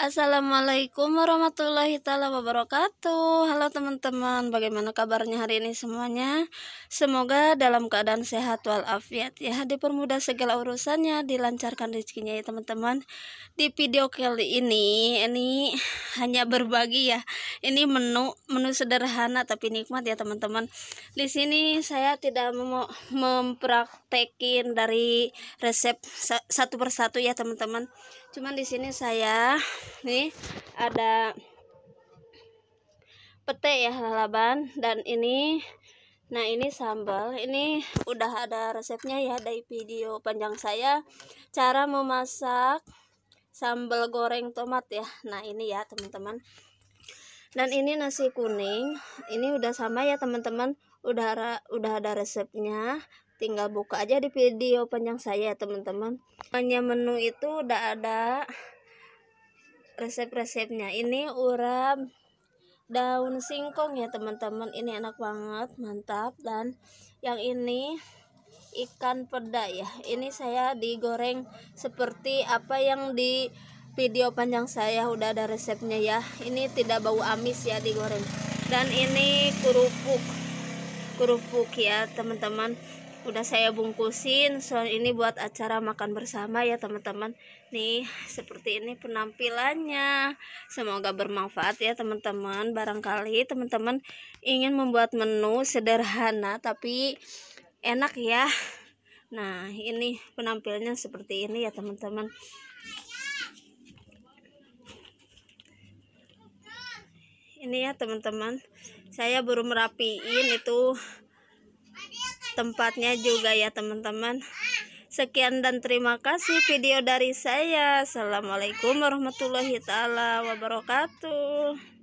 Assalamualaikum warahmatullahi taala wabarakatuh. Halo teman-teman, bagaimana kabarnya hari ini semuanya? Semoga dalam keadaan sehat walafiat ya, dipermudah segala urusannya, dilancarkan rezekinya ya teman-teman. Di video kali ini, ini hanya berbagi ya. Ini menu menu sederhana tapi nikmat ya teman-teman. Di sini saya tidak mau mempraktekin dari resep satu persatu ya teman-teman cuman di sini saya nih ada pete ya lalaban dan ini nah ini sambal ini udah ada resepnya ya dari video panjang saya cara memasak sambal goreng tomat ya nah ini ya teman-teman dan ini nasi kuning ini udah sama ya teman-teman udah udah ada resepnya tinggal buka aja di video panjang saya ya teman-teman hanya menu itu udah ada resep-resepnya ini urap daun singkong ya teman-teman ini enak banget mantap dan yang ini ikan peda ya ini saya digoreng seperti apa yang di video panjang saya udah ada resepnya ya ini tidak bau amis ya digoreng dan ini kerupuk kerupuk ya teman-teman udah saya bungkusin soal ini buat acara makan bersama ya teman-teman nih seperti ini penampilannya semoga bermanfaat ya teman-teman barangkali teman-teman ingin membuat menu sederhana tapi enak ya nah ini penampilannya seperti ini ya teman-teman ini ya teman-teman saya baru merapiin itu tempatnya juga ya teman-teman sekian dan terima kasih video dari saya assalamualaikum warahmatullahi taala wabarakatuh